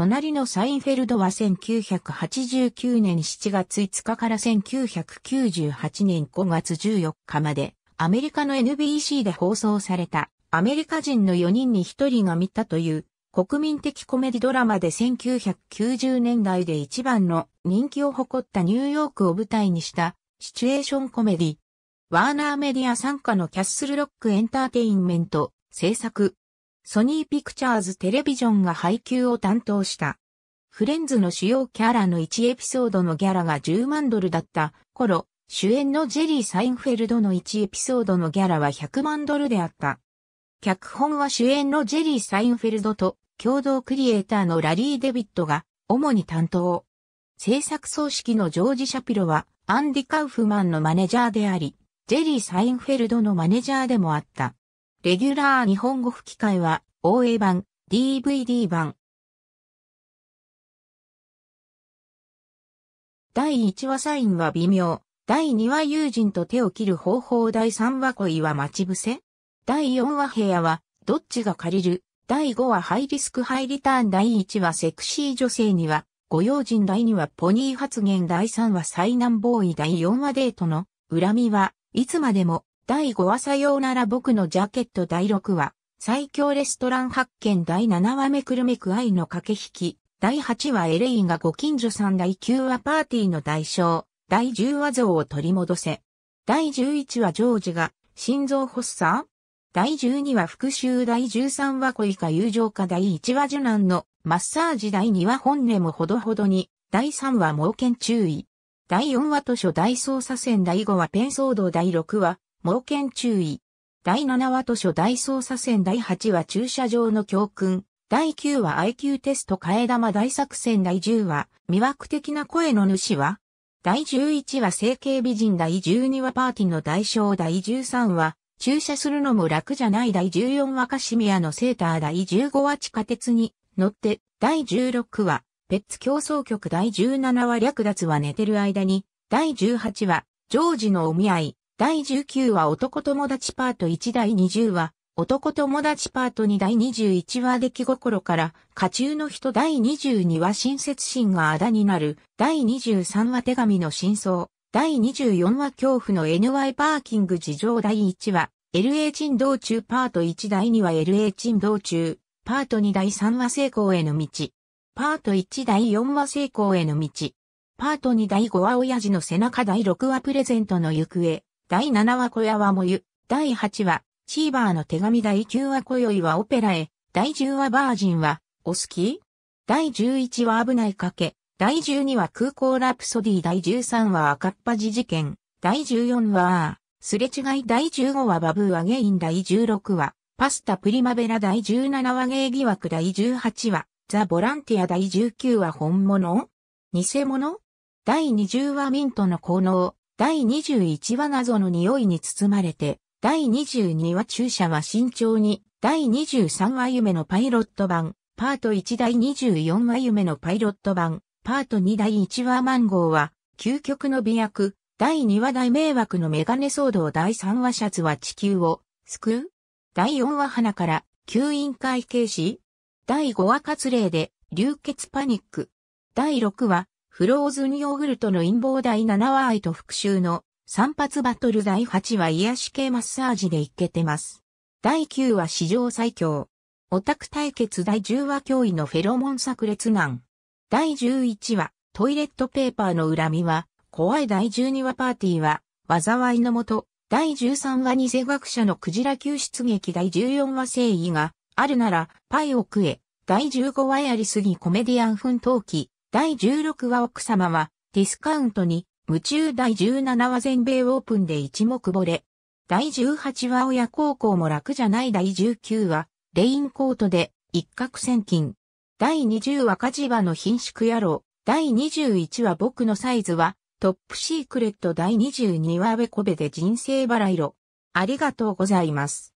隣のサインフェルドは1989年7月5日から1998年5月14日まで、アメリカの NBC で放送された、アメリカ人の4人に1人が見たという、国民的コメディドラマで1990年代で一番の人気を誇ったニューヨークを舞台にしたシチュエーションコメディ。ワーナーメディア傘下のキャッスルロックエンターテインメント制作ソニーピクチャーズテレビジョンが配給を担当した。フレンズの主要キャラの1エピソードのギャラが10万ドルだった頃、主演のジェリー・サインフェルドの1エピソードのギャラは100万ドルであった。脚本は主演のジェリー・サインフェルドと共同クリエイターのラリー・デビットが主に担当。制作組織のジョージ・シャピロはアンディ・カウフマンのマネジャーであり、ジェリー・サインフェルドのマネジャーでもあった。レギュラー日本語吹き替えは、OA 版、DVD 版。第1話サインは微妙。第2話友人と手を切る方法。第3話恋は待ち伏せ。第4話部屋は、どっちが借りる。第5話ハイリスクハイリターン。第1話セクシー女性には、ご用心。第2話ポニー発言。第3話災難ボーイ。第4話デートの、恨みは、いつまでも、第5話さようなら僕のジャケット第6話、最強レストラン発見第7話めくるめく愛の駆け引き、第8話エレイがご近所さん第9話パーティーの代償、第10話像を取り戻せ。第11話ジョージが心臓発作第12話復讐第13話恋か友情か第1話受難のマッサージ第2話本音もほどほどに、第3話猛犬注意。第4話図書大捜査線第5話ペン騒動第6話猛犬注意。第7話図書大捜査線第8話駐車場の教訓。第9話 IQ テスト替え玉大作戦第10話魅惑的な声の主は第11話整形美人第12話パーティーの代償第13話駐車するのも楽じゃない第14話カシミアのセーター第15話地下鉄に乗って第16話ペッツ競争局第17話略奪は寝てる間に第18話ジョージのお見合い第19話男友達パート1第20話、男友達パート2第21話出来心から、家中の人第22話親切心があだになる、第23話手紙の真相、第24話恐怖の NY パーキング事情第1話、LA 人道中パート1第2話 LA 人道中、パート2第3話成功への道、パート1第4話成功への道、パート2第5話親父の背中第6話プレゼントの行方、第7話小屋はもゆ、第8話、チーバーの手紙第9話今宵はオペラへ、第10話バージンは、お好き第11話危ない賭け、第12話空港ラプソディ第13話赤っ端事件、第14話、すれ違い第15話バブーアゲイン第16話、パスタプリマベラ第17話芸疑惑第18話、ザ・ボランティア第19話本物偽物第20話ミントの効能第21話謎の匂いに包まれて、第22話注射は慎重に、第23話夢のパイロット版、パート1第24話夢のパイロット版、パート2第1話マンゴーは、究極の美薬、第2話大迷惑のメガネ騒動第3話シャツは地球を救う第4話花から吸引会計士第5話割礼で流血パニック第6話フローズンヨーグルトの陰謀第7話愛と復讐の散髪バトル第8話癒し系マッサージでいけてます。第9話史上最強。オタク対決第10話脅威のフェロモン炸裂難。第11話トイレットペーパーの恨みは怖い第12話パーティーは災いのもと。第13話偽学者のクジラ救出劇第14話正義があるならパイを食え。第15話やりすぎコメディアン奮闘記。第16話奥様は、ディスカウントに、夢中第17話全米オープンで一目惚れ。第18話親孝行も楽じゃない第19話、レインコートで一攫千金。第20話カジバの貧縮野郎。第21話僕のサイズは、トップシークレット第22話ェコベで人生バラ色。ありがとうございます。